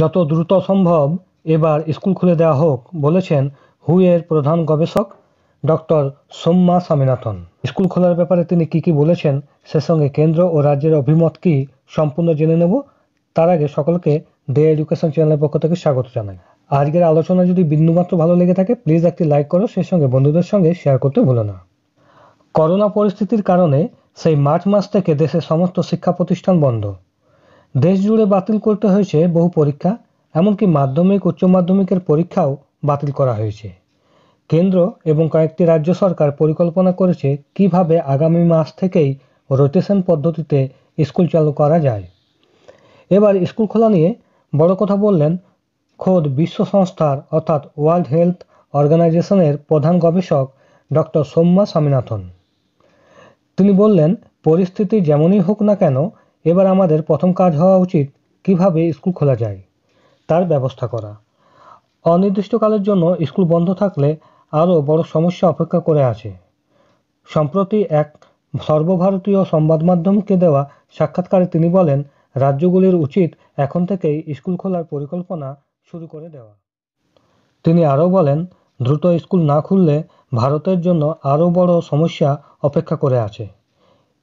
যত দ্রুত সম্ভব এবার স্কুল খুলে দেওয়া হোক বলেছেন হুয়ের প্রধান গবেষক ডক্টর সোম্মা স্বামীনাথন স্কুল খোলার ব্যাপারে তিনি কি কি বলেছেন সে সঙ্গে কেন্দ্র ও রাজ্যের অভিমত কি সম্পূর্ণ জেনে নেব তার আগে সকলকে ডে এডুকেশন চ্যানেলের পক্ষ থেকে স্বাগত জানাই আজকের আলোচনা যদি বিন্দুমাত্র ভালো লেগে থাকে প্লিজ একটি লাইক করো সেই সঙ্গে বন্ধুদের সঙ্গে শেয়ার করতে ভুলো না করোনা পরিস্থিতির কারণে সেই মার্চ মাস থেকে দেশের সমস্ত শিক্ষা প্রতিষ্ঠান বন্ধ দেশ জুড়ে বাতিল করতে হয়েছে বহু পরীক্ষা এমনকি মাধ্যমিক উচ্চ মাধ্যমিকের পরীক্ষাও বাতিল করা হয়েছে কেন্দ্র এবং কয়েকটি রাজ্য সরকার পরিকল্পনা করেছে কিভাবে আগামী মাস থেকেই রোটেশন পদ্ধতিতে স্কুল চালু করা যায় এবার স্কুল খোলা নিয়ে বড় কথা বললেন খোদ বিশ্ব সংস্থার অর্থাৎ ওয়ার্ল্ড হেলথ অর্গানাইজেশনের প্রধান গবেষক ডক্টর সোম্যা স্বামীনাথন তিনি বললেন পরিস্থিতি যেমনই হোক না কেন এবার আমাদের প্রথম কাজ হওয়া উচিত কিভাবে স্কুল খোলা যায় তার ব্যবস্থা করা অনির্দিষ্টকালের জন্য স্কুল বন্ধ থাকলে আরও বড় সমস্যা অপেক্ষা করে আছে সম্প্রতি এক সর্বভারতীয় সংবাদ মাধ্যমকে দেওয়া সাক্ষাৎকারে তিনি বলেন রাজ্যগুলির উচিত এখন থেকেই স্কুল খোলার পরিকল্পনা শুরু করে দেওয়া তিনি আরও বলেন দ্রুত স্কুল না খুললে ভারতের জন্য আরও বড় সমস্যা অপেক্ষা করে আছে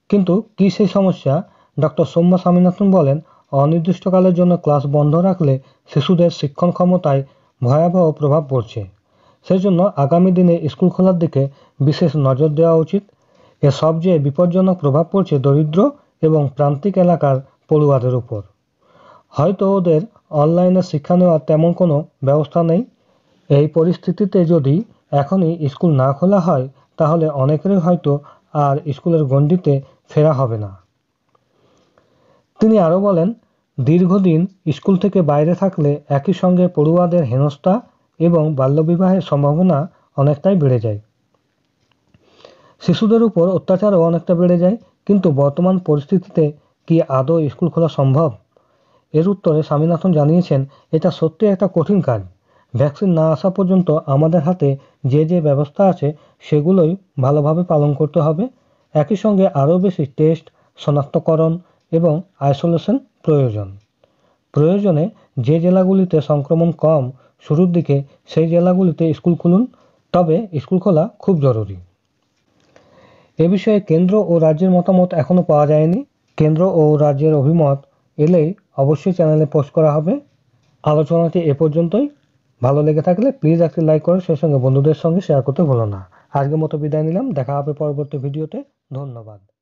কিন্তু কী সেই সমস্যা ডক্টর সৌম্য স্বামীনাথন বলেন অনির্দিষ্টকালের জন্য ক্লাস বন্ধ রাখলে শিশুদের শিক্ষণ ক্ষমতায় ভয়াবহ প্রভাব পড়ছে সেজন্য আগামী দিনে স্কুল খোলার দিকে বিশেষ নজর দেওয়া উচিত এ সবচেয়ে বিপজ্জনক প্রভাব পড়ছে দরিদ্র এবং প্রান্তিক এলাকার পড়ুয়াদের উপর হয়তো ওদের অনলাইনে শিক্ষা নেওয়ার তেমন কোনো ব্যবস্থা নেই এই পরিস্থিতিতে যদি এখনই স্কুল না খোলা হয় তাহলে অনেকেরই হয়তো আর স্কুলের গণ্ডিতে ফেরা হবে না তিনি আরও বলেন দীর্ঘদিন স্কুল থেকে বাইরে থাকলে একই সঙ্গে পড়ুয়াদের হেনস্থা এবং বাল্যবিবাহের সম্ভাবনা অনেকটাই বেড়ে যায় শিশুদের উপর অত্যাচারও অনেকটা বেড়ে যায় কিন্তু বর্তমান পরিস্থিতিতে কি আদৌ স্কুল খোলা সম্ভব এর উত্তরে স্বামীনাথন জানিয়েছেন এটা সত্যি একটা কঠিন কাজ ভ্যাকসিন না আসা পর্যন্ত আমাদের হাতে যে যে ব্যবস্থা আছে সেগুলোই ভালোভাবে পালন করতে হবে একই সঙ্গে আরও বেশি টেস্ট শনাক্তকরণ এবং আইসোলেশন প্রয়োজন প্রয়োজনে যে জেলাগুলিতে সংক্রমণ কম শুরুর দিকে সেই জেলাগুলিতে স্কুল খুলুন তবে স্কুল খোলা খুব জরুরি এ বিষয়ে কেন্দ্র ও রাজ্যের মতামত এখনও পাওয়া যায়নি কেন্দ্র ও রাজ্যের অভিমত এলেই অবশ্যই চ্যানেলে পোস্ট করা হবে আলোচনাটি এ পর্যন্তই ভালো লেগে থাকলে প্লিজ একটি লাইক করে সেই সঙ্গে বন্ধুদের সঙ্গে শেয়ার করতে ভুলো না আজকের মতো বিদায় নিলাম দেখা হবে পরবর্তী ভিডিওতে ধন্যবাদ